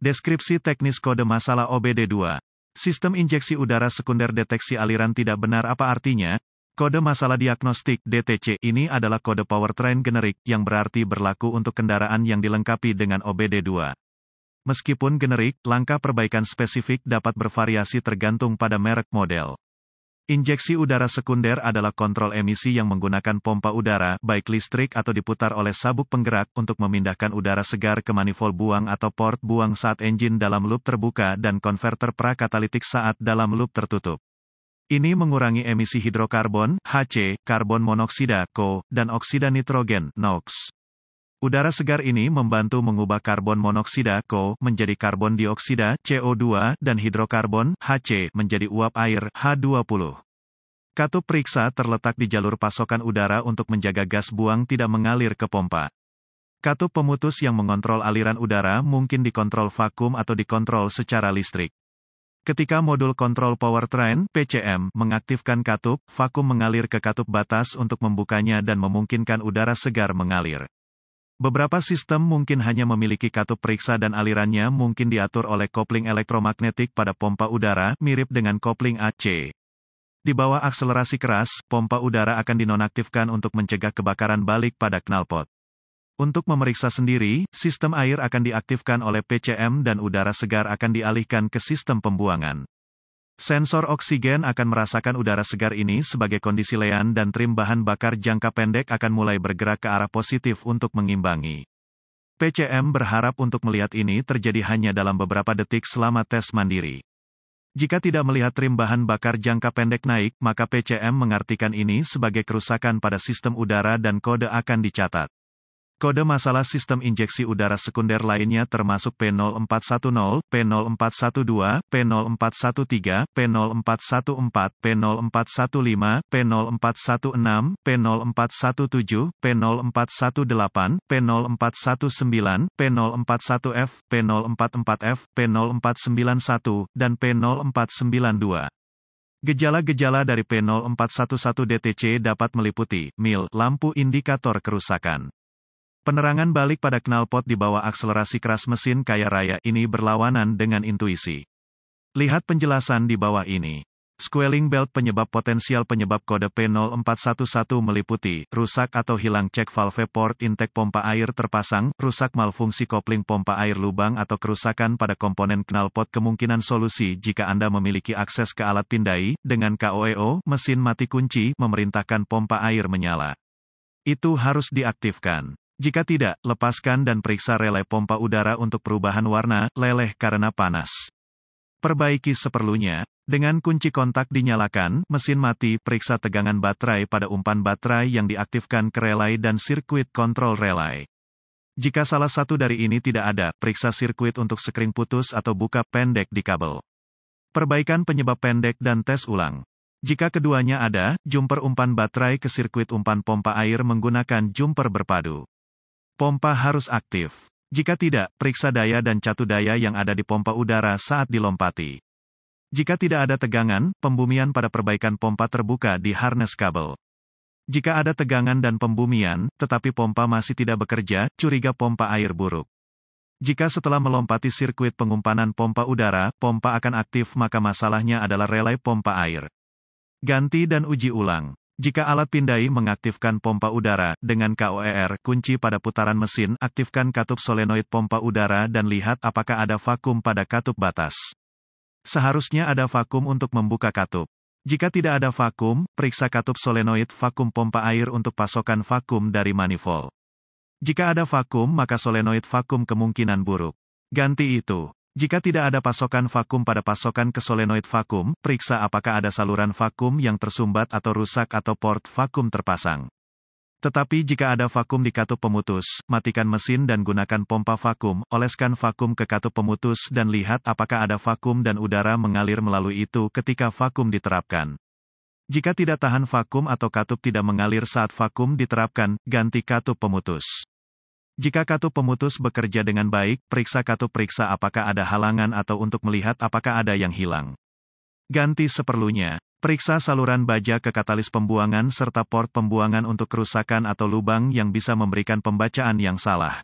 Deskripsi teknis kode masalah OBD2. Sistem injeksi udara sekunder deteksi aliran tidak benar apa artinya? Kode masalah diagnostik DTC ini adalah kode powertrain generik yang berarti berlaku untuk kendaraan yang dilengkapi dengan OBD2. Meskipun generik, langkah perbaikan spesifik dapat bervariasi tergantung pada merek model. Injeksi udara sekunder adalah kontrol emisi yang menggunakan pompa udara, baik listrik atau diputar oleh sabuk penggerak, untuk memindahkan udara segar ke manifold buang atau port buang saat engine dalam loop terbuka dan konverter prakatalitik saat dalam loop tertutup. Ini mengurangi emisi hidrokarbon, HC, karbon monoksida, CO, dan oksida nitrogen, NOx. Udara segar ini membantu mengubah karbon monoksida (CO) menjadi karbon dioksida (CO2) dan hidrokarbon (HC) menjadi uap air (H20). Katup periksa terletak di jalur pasokan udara untuk menjaga gas buang tidak mengalir ke pompa. Katup pemutus yang mengontrol aliran udara mungkin dikontrol vakum atau dikontrol secara listrik. Ketika modul kontrol powertrain (PCM) mengaktifkan katup, vakum mengalir ke katup batas untuk membukanya dan memungkinkan udara segar mengalir. Beberapa sistem mungkin hanya memiliki katup periksa dan alirannya mungkin diatur oleh kopling elektromagnetik pada pompa udara, mirip dengan kopling AC. Di bawah akselerasi keras, pompa udara akan dinonaktifkan untuk mencegah kebakaran balik pada knalpot. Untuk memeriksa sendiri, sistem air akan diaktifkan oleh PCM dan udara segar akan dialihkan ke sistem pembuangan. Sensor oksigen akan merasakan udara segar ini sebagai kondisi lean dan trim bahan bakar jangka pendek akan mulai bergerak ke arah positif untuk mengimbangi. PCM berharap untuk melihat ini terjadi hanya dalam beberapa detik selama tes mandiri. Jika tidak melihat trim bahan bakar jangka pendek naik, maka PCM mengartikan ini sebagai kerusakan pada sistem udara dan kode akan dicatat. Kode masalah sistem injeksi udara sekunder lainnya termasuk P0410, P0412, P0413, P0414, P0415, P0416, P0417, P0418, P0419, P041F, P044F, P0491, dan P0492. Gejala-gejala dari P0411 DTC dapat meliputi, mil, lampu indikator kerusakan. Penerangan balik pada knalpot di bawah akselerasi keras mesin kaya raya ini berlawanan dengan intuisi. Lihat penjelasan di bawah ini. Squelling belt penyebab potensial penyebab kode P0411 meliputi, rusak atau hilang cek valve port intake pompa air terpasang, rusak malfungsi kopling pompa air lubang atau kerusakan pada komponen knalpot kemungkinan solusi jika Anda memiliki akses ke alat pindai, dengan KOEO, e mesin mati kunci, memerintahkan pompa air menyala. Itu harus diaktifkan. Jika tidak, lepaskan dan periksa relay pompa udara untuk perubahan warna, leleh karena panas. Perbaiki seperlunya. Dengan kunci kontak dinyalakan, mesin mati, periksa tegangan baterai pada umpan baterai yang diaktifkan ke relay dan sirkuit kontrol relay. Jika salah satu dari ini tidak ada, periksa sirkuit untuk sekring putus atau buka pendek di kabel. Perbaikan penyebab pendek dan tes ulang. Jika keduanya ada, jumper umpan baterai ke sirkuit umpan pompa air menggunakan jumper berpadu. Pompa harus aktif. Jika tidak, periksa daya dan catu daya yang ada di pompa udara saat dilompati. Jika tidak ada tegangan, pembumian pada perbaikan pompa terbuka di harness kabel. Jika ada tegangan dan pembumian, tetapi pompa masih tidak bekerja, curiga pompa air buruk. Jika setelah melompati sirkuit pengumpanan pompa udara, pompa akan aktif maka masalahnya adalah relai pompa air. Ganti dan uji ulang. Jika alat pindai mengaktifkan pompa udara, dengan KOER, kunci pada putaran mesin, aktifkan katup solenoid pompa udara dan lihat apakah ada vakum pada katup batas. Seharusnya ada vakum untuk membuka katup. Jika tidak ada vakum, periksa katup solenoid vakum pompa air untuk pasokan vakum dari manifold. Jika ada vakum maka solenoid vakum kemungkinan buruk. Ganti itu. Jika tidak ada pasokan vakum pada pasokan ke solenoid vakum, periksa apakah ada saluran vakum yang tersumbat atau rusak atau port vakum terpasang. Tetapi jika ada vakum di katup pemutus, matikan mesin dan gunakan pompa vakum, oleskan vakum ke katup pemutus dan lihat apakah ada vakum dan udara mengalir melalui itu ketika vakum diterapkan. Jika tidak tahan vakum atau katup tidak mengalir saat vakum diterapkan, ganti katup pemutus. Jika katup pemutus bekerja dengan baik, periksa katup periksa apakah ada halangan atau untuk melihat apakah ada yang hilang. Ganti seperlunya. Periksa saluran baja ke katalis pembuangan serta port pembuangan untuk kerusakan atau lubang yang bisa memberikan pembacaan yang salah.